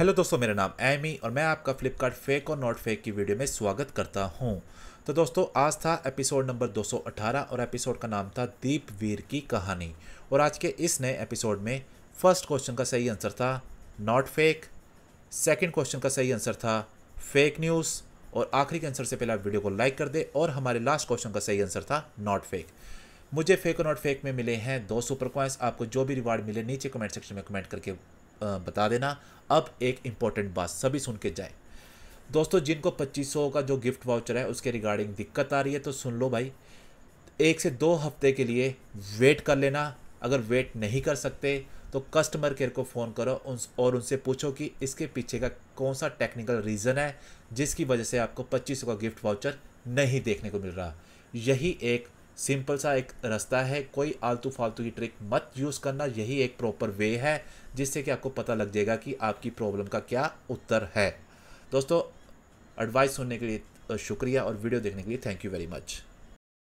hello दोस्तों मेरा नाम एमी और मैं आपका फ्लिपकार्ट फेक और नॉट फेक की वीडियो में स्वागत करता हूं तो दोस्तों आज था एपिसोड नंबर 218 और एपिसोड का नाम था दीप वीर की कहानी और आज के इस नए एपिसोड में फर्स्ट क्वेश्चन का सही आंसर था नॉट फेक सेकेंड क्वेश्चन का सही आंसर था फेक न्यूज़ और आखिरी के आंसर से पहले आप वीडियो को लाइक कर दे और हमारे लास्ट क्वेश्चन का सही आंसर था नॉट फेक मुझे फेक और नॉट फेक में मिले हैं दो सुपर क्वाइंस आपको जो भी रिवार्ड मिले नीचे कमेंट सेक्शन में कमेंट करके बता देना अब एक इम्पॉर्टेंट बात सभी सुन के जाए दोस्तों जिनको 2500 का जो गिफ्ट वाउचर है उसके रिगार्डिंग दिक्कत आ रही है तो सुन लो भाई एक से दो हफ्ते के लिए वेट कर लेना अगर वेट नहीं कर सकते तो कस्टमर केयर को फ़ोन करो उन और उनसे पूछो कि इसके पीछे का कौन सा टेक्निकल रीज़न है जिसकी वजह से आपको पच्चीस का गिफ्ट वाउचर नहीं देखने को मिल रहा यही एक सिंपल सा एक रास्ता है कोई आलतू फालतू की ट्रिक मत यूज़ करना यही एक प्रॉपर वे है जिससे कि आपको पता लग जाएगा कि आपकी प्रॉब्लम का क्या उत्तर है दोस्तों एडवाइस सुनने के लिए तो शुक्रिया और वीडियो देखने के लिए थैंक यू वेरी मच